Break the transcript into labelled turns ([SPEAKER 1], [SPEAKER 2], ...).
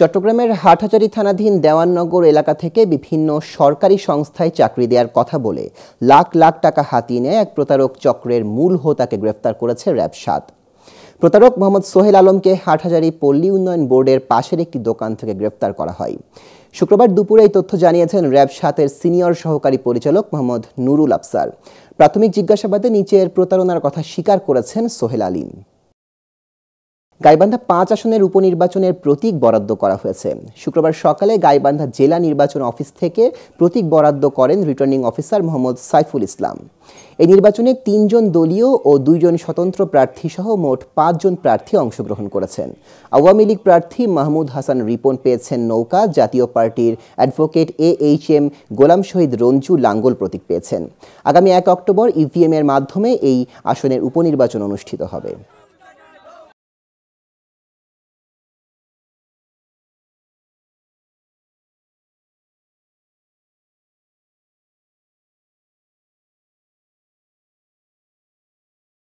[SPEAKER 1] চট্টগ্রামের হাটহাজারী থানাধীন দেওয়াননগর এলাকা থেকে বিভিন্ন সরকারি সংস্থায় চাকরি দেওয়ার কথা বলে লাখ লাখ টাকা হাতিয়ে নেয় এক প্রতারক চক্রের মূল হোতাকে গ্রেফতার করেছে র্যাব সাত প্রতারক মোহাম্মদ সোহেল আলমকে হাটহাজারী পল্লী উন্নয়ন বোর্ডের পাশের একটি দোকান থেকে গ্রেফতার করা হয় শুক্রবার দুপুরে এই তথ্য জানিয়েছেন র্যাব সাতের সিনিয়র সহকারী পরিচালক মোহাম্মদ নুরুল আফসার প্রাথমিক জিজ্ঞাসাবাদে নিচের প্রতারণার কথা স্বীকার করেছেন সোহেল আলীম গাইবান্ধা পাঁচ আসনের উপনির্বাচনের প্রতীক বরাদ্দ করা হয়েছে শুক্রবার সকালে গাইবান্ধা জেলা নির্বাচন অফিস থেকে প্রতীক বরাদ্দ করেন রিটার্নিং অফিসার মোহাম্মদ সাইফুল ইসলাম এই নির্বাচনে তিনজন দলীয় ও দুইজন স্বতন্ত্র প্রার্থী সহ মোট পাঁচজন প্রার্থী অংশগ্রহণ করেছেন আওয়ামী লীগ প্রার্থী মাহমুদ হাসান রিপন পেয়েছেন নৌকা জাতীয় পার্টির advocate A H M Golam Shahid Ranju লাঙ্গল প্রতীক পেয়েছেন আগামী এক অক্টোবর ইভিএমের মাধ্যমে এই আসনের উপনির্বাচন অনুষ্ঠিত হবে